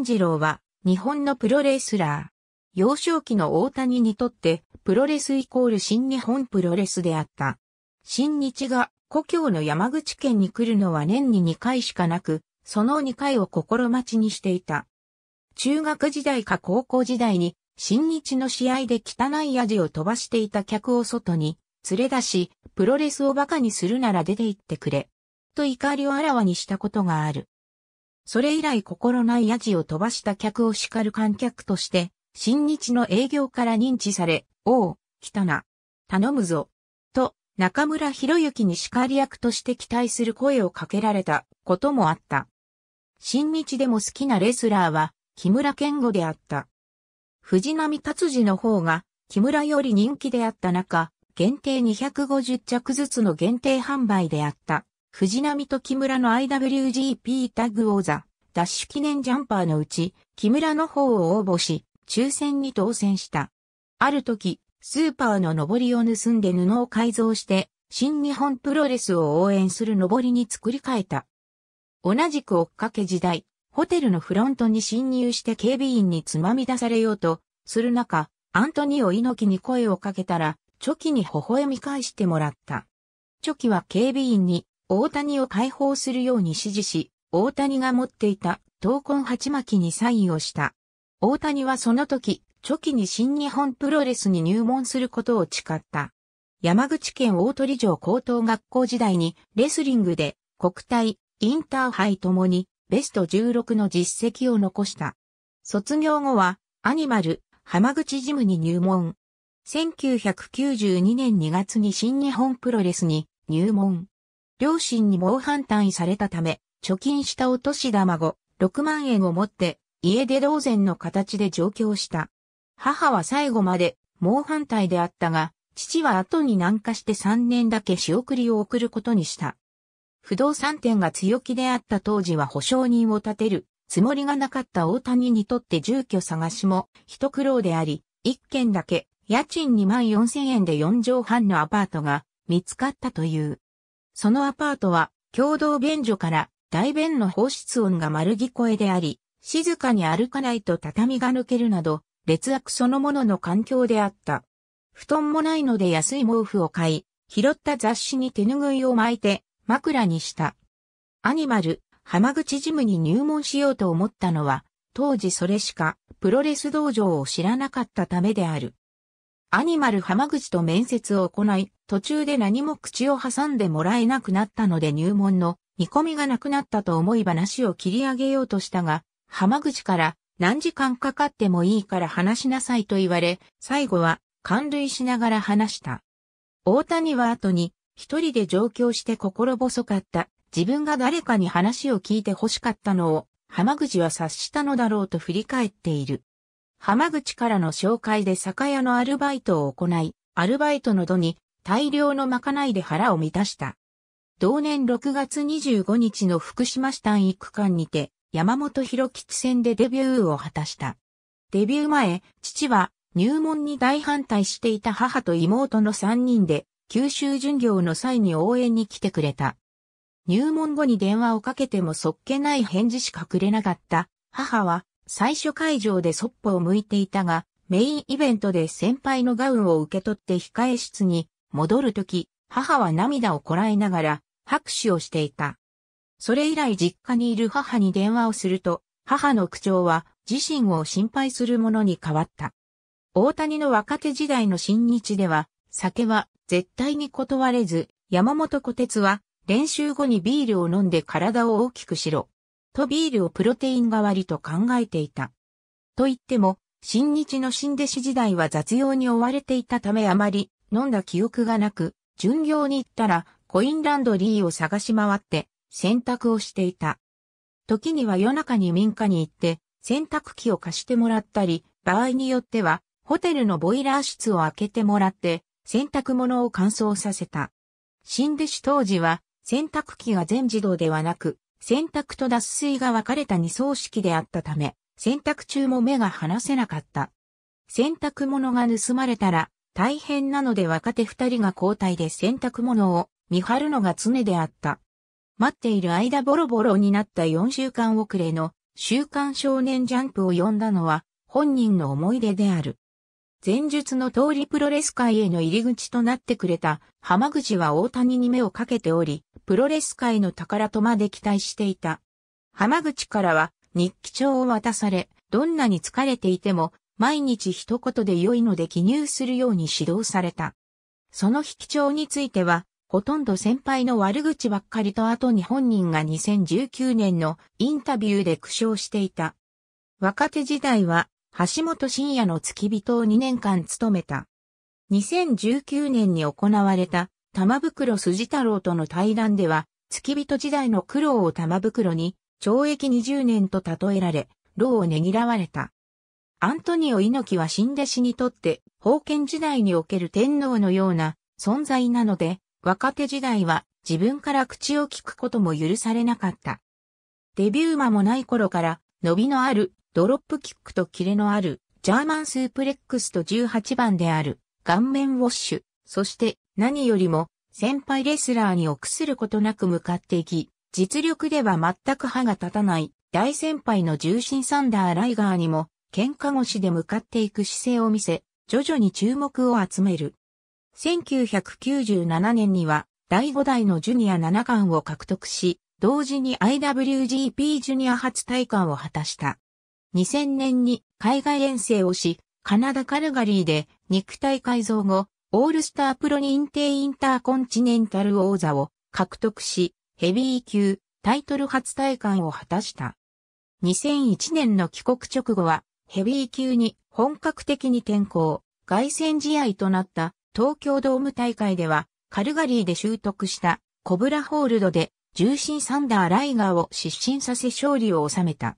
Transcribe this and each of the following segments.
健次郎は日本のプロレスラー。幼少期の大谷にとってプロレスイコール新日本プロレスであった。新日が故郷の山口県に来るのは年に2回しかなく、その2回を心待ちにしていた。中学時代か高校時代に新日の試合で汚い味を飛ばしていた客を外に連れ出し、プロレスを馬鹿にするなら出て行ってくれ。と怒りをあらわにしたことがある。それ以来心ないヤジを飛ばした客を叱る観客として、新日の営業から認知され、おう、来たな。頼むぞ。と、中村博之に叱り役として期待する声をかけられたこともあった。新日でも好きなレスラーは、木村健吾であった。藤波達治の方が、木村より人気であった中、限定250着ずつの限定販売であった。藤波と木村の IWGP タッグ王座、ダッシュ記念ジャンパーのうち、木村の方を応募し、抽選に当選した。ある時、スーパーの上りを盗んで布を改造して、新日本プロレスを応援する上りに作り変えた。同じく追っかけ時代、ホテルのフロントに侵入して警備員につまみ出されようと、する中、アントニオ猪木に声をかけたら、チョキに微笑み返してもらった。チョキは警備員に、大谷を解放するように指示し、大谷が持っていた闘魂鉢巻きにサインをした。大谷はその時、初期に新日本プロレスに入門することを誓った。山口県大鳥城高等学校時代にレスリングで国体、インターハイともにベスト16の実績を残した。卒業後はアニマル浜口ジムに入門。1992年2月に新日本プロレスに入門。両親に猛反対されたため、貯金したお年玉後、6万円を持って、家出同然の形で上京した。母は最後まで猛反対であったが、父は後に南下して3年だけ仕送りを送ることにした。不動産店が強気であった当時は保証人を立てるつもりがなかった大谷にとって住居探しも一苦労であり、一軒だけ家賃2万4千円で4畳半のアパートが見つかったという。そのアパートは共同便所から大便の放出音が丸聞こえであり、静かに歩かないと畳が抜けるなど、劣悪そのものの環境であった。布団もないので安い毛布を買い、拾った雑誌に手拭いを巻いて枕にした。アニマル、浜口ジムに入門しようと思ったのは、当時それしかプロレス道場を知らなかったためである。アニマル浜口と面接を行い、途中で何も口を挟んでもらえなくなったので入門の見込みがなくなったと思い話を切り上げようとしたが、浜口から何時間かかってもいいから話しなさいと言われ、最後は感類しながら話した。大谷は後に一人で上京して心細かった。自分が誰かに話を聞いて欲しかったのを浜口は察したのだろうと振り返っている。浜口からの紹介で酒屋のアルバイトを行い、アルバイトの度に大量のまかないで腹を満たした。同年6月25日の福島市単位区間にて、山本博吉戦でデビューを果たした。デビュー前、父は入門に大反対していた母と妹の3人で、九州巡業の際に応援に来てくれた。入門後に電話をかけてもそっけない返事しかくれなかった。母は最初会場でそっぽを向いていたが、メインイベントで先輩のガウンを受け取って控え室に戻るとき、母は涙をこらえながら拍手をしていた。それ以来実家にいる母に電話をすると、母の口調は自身を心配するものに変わった。大谷の若手時代の新日では、酒は絶対に断れず、山本小鉄は練習後にビールを飲んで体を大きくしろ。とビールをプロテイン代わりと考えていた。と言っても、新日の新弟子時代は雑用に追われていたためあまり飲んだ記憶がなく、巡業に行ったらコインランドリーを探し回って洗濯をしていた。時には夜中に民家に行って洗濯機を貸してもらったり、場合によってはホテルのボイラー室を開けてもらって洗濯物を乾燥させた。新弟子当時は洗濯機が全自動ではなく洗濯と脱水が分かれた二層式であったため、洗濯中も目が離せなかった。洗濯物が盗まれたら大変なので若手二人が交代で洗濯物を見張るのが常であった。待っている間ボロボロになった4週間遅れの週刊少年ジャンプを読んだのは本人の思い出である。前述の通りプロレス界への入り口となってくれた浜口は大谷に目をかけており、プロレス界の宝とまで期待していた。浜口からは日記帳を渡され、どんなに疲れていても毎日一言で良いので記入するように指導された。その引き帳については、ほとんど先輩の悪口ばっかりと後に本人が2019年のインタビューで苦笑していた。若手時代は橋本真也の付き人を2年間務めた。2019年に行われた玉袋筋太郎との対談では、付き人時代の苦労を玉袋に懲役20年と例えられ、労をねぎらわれた。アントニオ猪木は新弟子にとって、封建時代における天皇のような存在なので、若手時代は自分から口を聞くことも許されなかった。デビュー間もない頃から、伸びのあるドロップキックとキレのある、ジャーマンスープレックスと18番である、顔面ウォッシュ、そして何よりも、先輩レスラーに臆することなく向かっていき、実力では全く歯が立たない大先輩の重心サンダーライガーにも喧嘩腰で向かっていく姿勢を見せ、徐々に注目を集める。1997年には第5代のジュニア7冠を獲得し、同時に IWGP ジュニア初体感を果たした。2000年に海外遠征をし、カナダ・カルガリーで肉体改造後、オールスタープロ認定インターコンチネンタル王座を獲得し、ヘビー級タイトル初体感を果たした。2001年の帰国直後はヘビー級に本格的に転向、外戦試合となった東京ドーム大会ではカルガリーで習得したコブラホールドで重心サンダーライガーを失神させ勝利を収めた。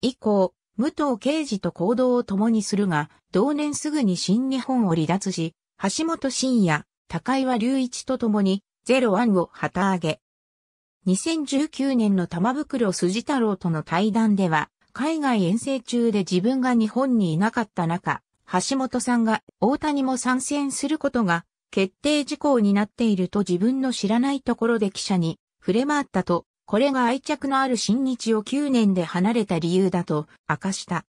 以降、武藤刑事と行動を共にするが、同年すぐに新日本を離脱し、橋本真也、高岩隆一と共に、ゼロワンを旗揚げ。2019年の玉袋筋太郎との対談では、海外遠征中で自分が日本にいなかった中、橋本さんが大谷も参戦することが決定事項になっていると自分の知らないところで記者に触れ回ったとこれが愛着のある新日を9年で離れた理由だと明かした。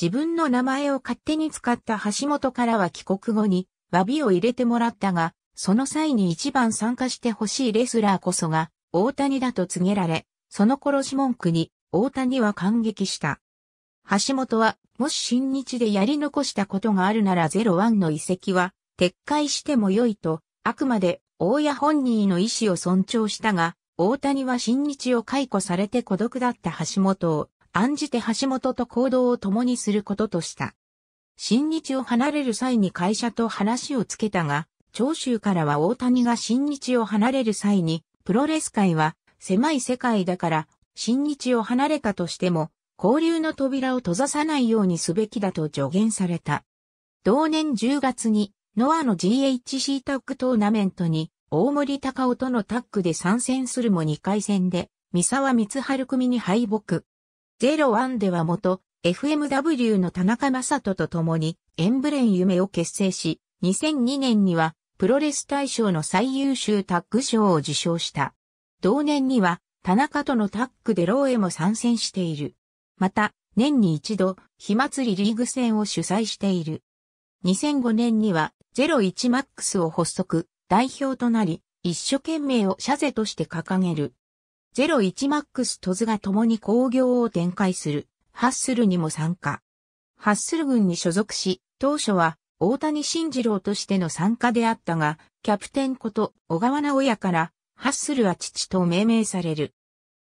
自分の名前を勝手に使った橋本からは帰国後に、詫びを入れてもらったが、その際に一番参加してほしいレスラーこそが、大谷だと告げられ、その殺し文句に、大谷は感激した。橋本は、もし新日でやり残したことがあるなら01の遺跡は、撤回しても良いと、あくまで、大谷本人の意思を尊重したが、大谷は新日を解雇されて孤独だった橋本を案じて橋本と行動を共にすることとした。新日を離れる際に会社と話をつけたが、長州からは大谷が新日を離れる際に、プロレス界は狭い世界だから新日を離れたとしても、交流の扉を閉ざさないようにすべきだと助言された。同年10月に、ノアの GHC タッグトーナメントに大森高尾とのタッグで参戦するも2回戦で、三沢光春組に敗北。01では元、FMW の田中正人と共に、エンブレン夢を結成し、2002年には、プロレス大賞の最優秀タッグ賞を受賞した。同年には、田中とのタッグでローエも参戦している。また、年に一度、火祭りリーグ戦を主催している。2005年には、01マックスを発足。代表となり、一生懸命を社是として掲げる。ゼイ1マックストズが共に工業を展開する、ハッスルにも参加。ハッスル軍に所属し、当初は大谷慎次郎としての参加であったが、キャプテンこと小川直也から、ハッスルは父と命名される。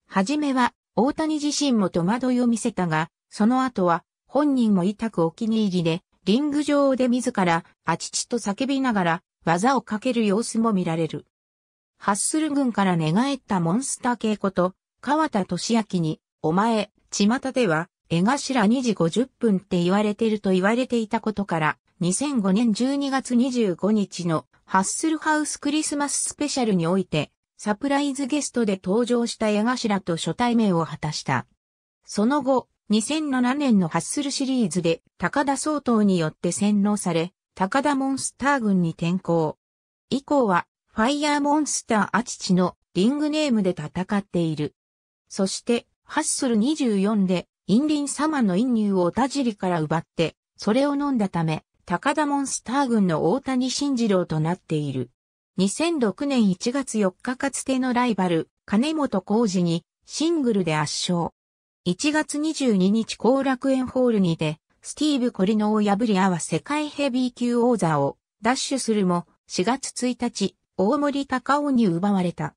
はじめは、大谷自身も戸惑いを見せたが、その後は、本人も痛くお気に入りで、リング上で自ら、あちちと叫びながら、技をかける様子も見られる。ハッスル軍から寝返ったモンスター稽古と、川田俊明に、お前、巷では、江頭2時50分って言われてると言われていたことから、2005年12月25日のハッスルハウスクリスマススペシャルにおいて、サプライズゲストで登場した江頭と初対面を果たした。その後、2007年のハッスルシリーズで高田総統によって洗脳され、高田モンスター軍に転向。以降は、ファイヤーモンスターアチチのリングネームで戦っている。そして、ハッスル24で、インリン様の陰乳をオタジリから奪って、それを飲んだため、高田モンスター軍の大谷慎次郎となっている。2006年1月4日かつてのライバル、金本浩二に、シングルで圧勝。1月22日後楽園ホールにて、スティーブ・コリノを破りアは世界ヘビー級王座を奪取するも、4月1日、大森高尾に奪われた。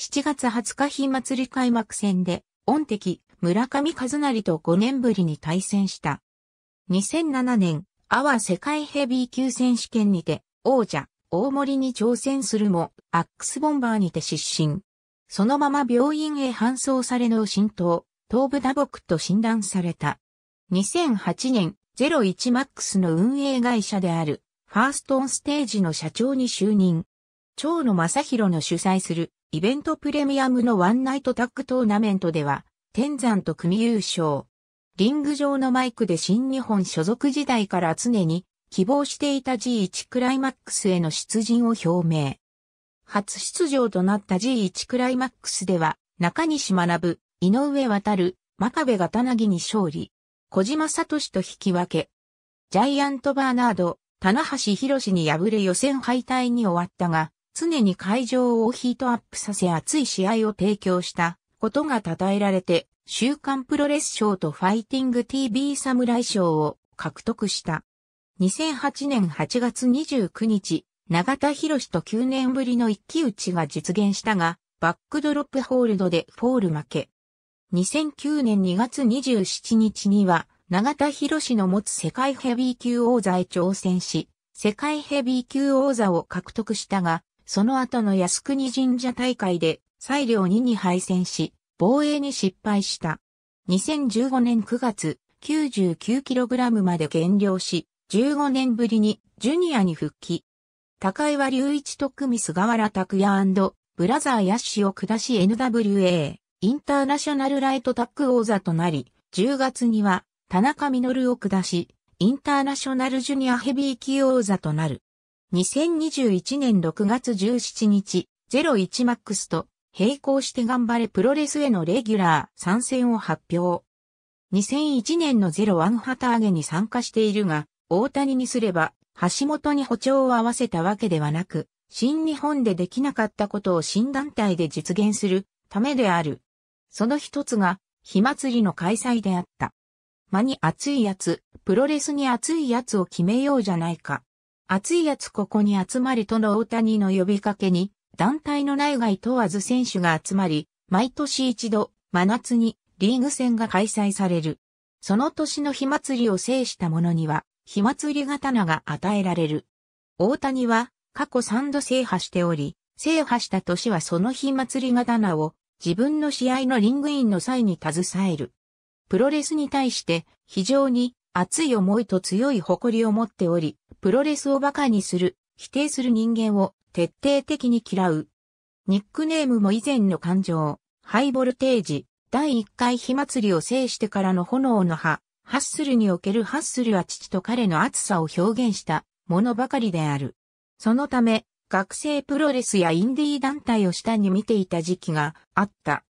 7月20日日祭り開幕戦で、恩敵、村上和成と5年ぶりに対戦した。2007年、アワ世界ヘビー級選手権にて、王者、大森に挑戦するも、アックスボンバーにて失神。そのまま病院へ搬送され脳浸盪、頭部打撲と診断された。2008年、01マックスの運営会社である、ファーストオンステージの社長に就任。蝶野正宏の主催する、イベントプレミアムのワンナイトタッグトーナメントでは、天山と組優勝。リング上のマイクで新日本所属時代から常に希望していた G1 クライマックスへの出陣を表明。初出場となった G1 クライマックスでは、中西学、井上渡、真壁が柳に勝利。小島聡と引き分け。ジャイアントバーナード、棚橋博に敗れ予選敗退に終わったが、常に会場をヒートアップさせ熱い試合を提供したことが称えられて、週刊プロレス賞とファイティング TV 侍賞を獲得した。2008年8月29日、永田博士と9年ぶりの一騎打ちが実現したが、バックドロップホールドでフォール負け。2009年2月27日には、永田博士の持つ世界ヘビー級王座へ挑戦し、世界ヘビー級王座を獲得したが、その後の靖国神社大会で、裁量2に敗戦し、防衛に失敗した。2015年9月、99kg まで減量し、15年ぶりにジュニアに復帰。高岩隆一と組菅原拓也ブラザーヤッシを下し NWA。インターナショナルライトタック王座となり、10月には田中稔を下し、インターナショナルジュニアヘビー級王座となる。2021年6月17日、01マックスと並行して頑張れプロレスへのレギュラー参戦を発表。2001年の01旗揚げに参加しているが、大谷にすれば、橋本に歩調を合わせたわけではなく、新日本でできなかったことを新団体で実現するためである。その一つが、火祭りの開催であった。間に熱いやつ、プロレスに熱いやつを決めようじゃないか。熱いやつここに集まりとの大谷の呼びかけに、団体の内外問わず選手が集まり、毎年一度、真夏にリーグ戦が開催される。その年の火祭りを制した者には、火祭り刀が与えられる。大谷は過去3度制覇しており、制覇した年はその火祭り刀を自分の試合のリングインの際に携える。プロレスに対して非常に熱い思いと強い誇りを持っており、プロレスを馬鹿にする、否定する人間を徹底的に嫌う。ニックネームも以前の感情、ハイボルテージ、第1回火祭りを制してからの炎の葉、ハッスルにおけるハッスルは父と彼の熱さを表現したものばかりである。そのため、学生プロレスやインディー団体を下に見ていた時期があった。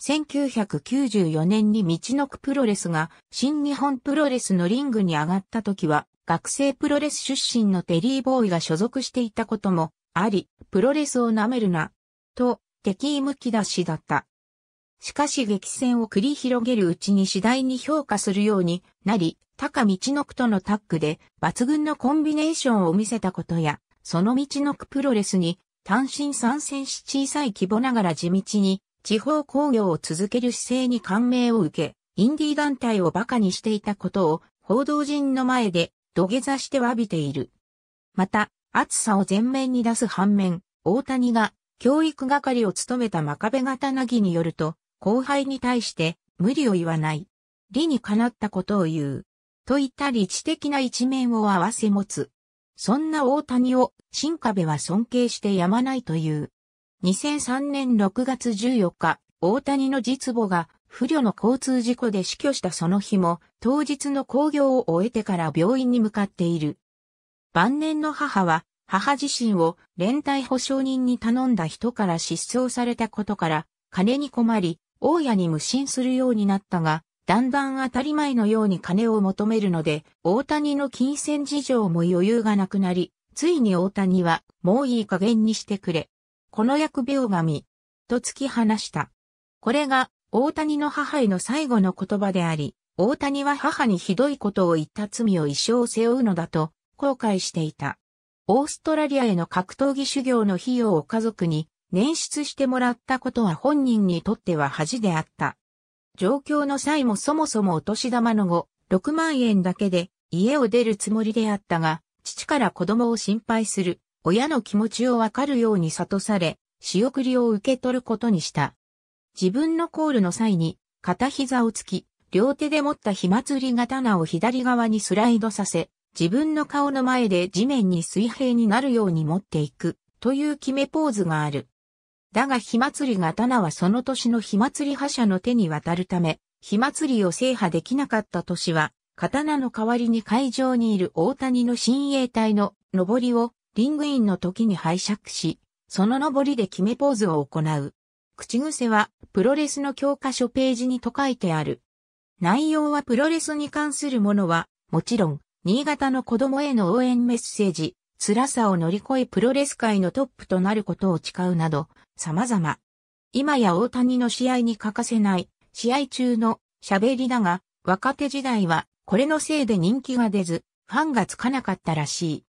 1994年に道のくプロレスが新日本プロレスのリングに上がった時は学生プロレス出身のテリーボーイが所属していたこともあり、プロレスを舐めるな、と敵意むき出しだった。しかし激戦を繰り広げるうちに次第に評価するようになり、高道のくとのタッグで抜群のコンビネーションを見せたことや、その道のくプロレスに単身参戦し小さい規模ながら地道に地方工業を続ける姿勢に感銘を受け、インディー団体を馬鹿にしていたことを報道陣の前で土下座して詫びている。また、暑さを前面に出す反面、大谷が教育係を務めた真壁型なぎによると、後輩に対して無理を言わない。理にかなったことを言う。といった理知的な一面を合わせ持つ。そんな大谷を新壁は尊敬してやまないという。2003年6月14日、大谷の実母が不慮の交通事故で死去したその日も、当日の工業を終えてから病院に向かっている。晩年の母は、母自身を連帯保証人に頼んだ人から失踪されたことから、金に困り、大家に無心するようになったが、だんだん当たり前のように金を求めるので、大谷の金銭事情も余裕がなくなり、ついに大谷は、もういい加減にしてくれ。この疫病神、と突き放した。これが、大谷の母への最後の言葉であり、大谷は母にひどいことを言った罪を一生背負うのだと、後悔していた。オーストラリアへの格闘技修行の費用を家族に捻出してもらったことは本人にとっては恥であった。状況の際もそもそもお年玉の後、6万円だけで家を出るつもりであったが、父から子供を心配する、親の気持ちをわかるように諭され、仕送りを受け取ることにした。自分のコールの際に、片膝をつき、両手で持った火祭り刀を左側にスライドさせ、自分の顔の前で地面に水平になるように持っていく、という決めポーズがある。だが火祭り刀はその年の火祭り覇者の手に渡るため、火祭りを制覇できなかった年は、刀の代わりに会場にいる大谷の親衛隊の上りをリングインの時に拝借し、その上りで決めポーズを行う。口癖はプロレスの教科書ページにと書いてある。内容はプロレスに関するものは、もちろん、新潟の子供への応援メッセージ、辛さを乗り越えプロレス界のトップとなることを誓うなど、様々。今や大谷の試合に欠かせない試合中の喋りだが、若手時代はこれのせいで人気が出ず、ファンがつかなかったらし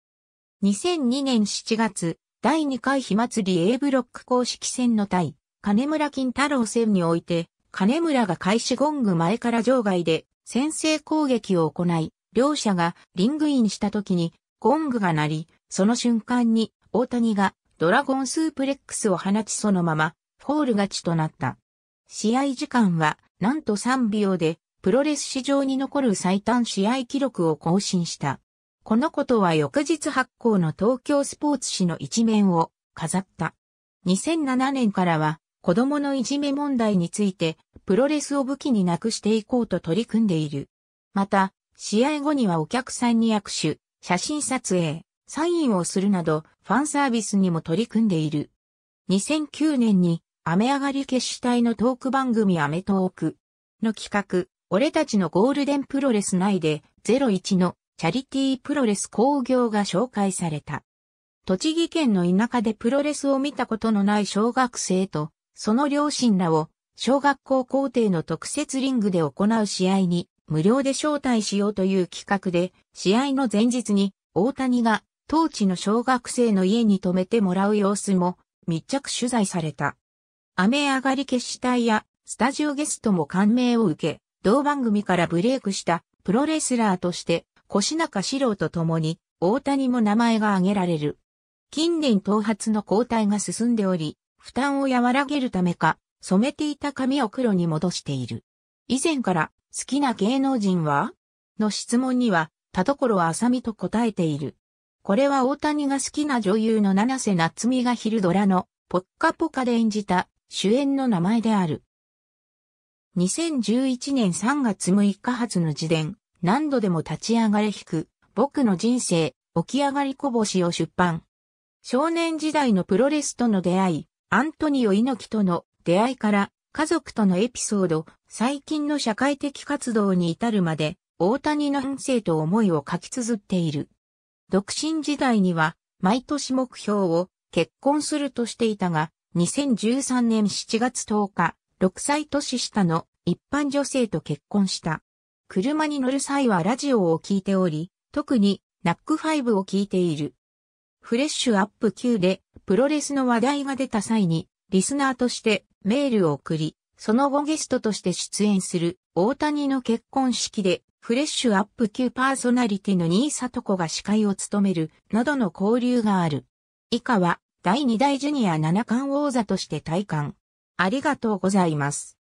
い。2002年7月、第2回火祭り A ブロック公式戦の対、金村金太郎戦において、金村が開始ゴング前から場外で先制攻撃を行い、両者がリングインした時にゴングが鳴り、その瞬間に大谷がドラゴンスープレックスを放ちそのまま、フォール勝ちとなった。試合時間は、なんと3秒で、プロレス史上に残る最短試合記録を更新した。このことは翌日発行の東京スポーツ紙の一面を飾った。2007年からは子供のいじめ問題についてプロレスを武器になくしていこうと取り組んでいる。また、試合後にはお客さんに握手、写真撮影、サインをするなど、ファンサービスにも取り組んでいる。2009年に、雨上がり決死隊のトーク番組アメトークの企画、俺たちのゴールデンプロレス内で01のチャリティープロレス工業が紹介された。栃木県の田舎でプロレスを見たことのない小学生と、その両親らを小学校校庭の特設リングで行う試合に無料で招待しようという企画で、試合の前日に大谷が当地の小学生の家に泊めてもらう様子も密着取材された。雨上がり決死隊やスタジオゲストも感銘を受け、同番組からブレイクしたプロレスラーとして腰中四郎と共に大谷も名前が挙げられる。近年頭髪の交代が進んでおり、負担を和らげるためか、染めていた髪を黒に戻している。以前から好きな芸能人はの質問には、田所あさみと答えている。これは大谷が好きな女優の七瀬夏美が昼ドラのポッカポカで演じた主演の名前である。2011年3月6日発の自伝、何度でも立ち上がれ引く、僕の人生、起き上がりこぼしを出版。少年時代のプロレスとの出会い、アントニオ猪木との出会いから、家族とのエピソード、最近の社会的活動に至るまで、大谷の人生と思いを書き綴っている。独身時代には毎年目標を結婚するとしていたが、2013年7月10日、6歳年下の一般女性と結婚した。車に乗る際はラジオを聴いており、特にナック5を聴いている。フレッシュアップ級でプロレスの話題が出た際に、リスナーとしてメールを送り、その後ゲストとして出演する大谷の結婚式でフレッシュアップ級パーソナリティの新里子が司会を務める、などの交流がある。以下は、第2代ジュニア7冠王座として体感。ありがとうございます。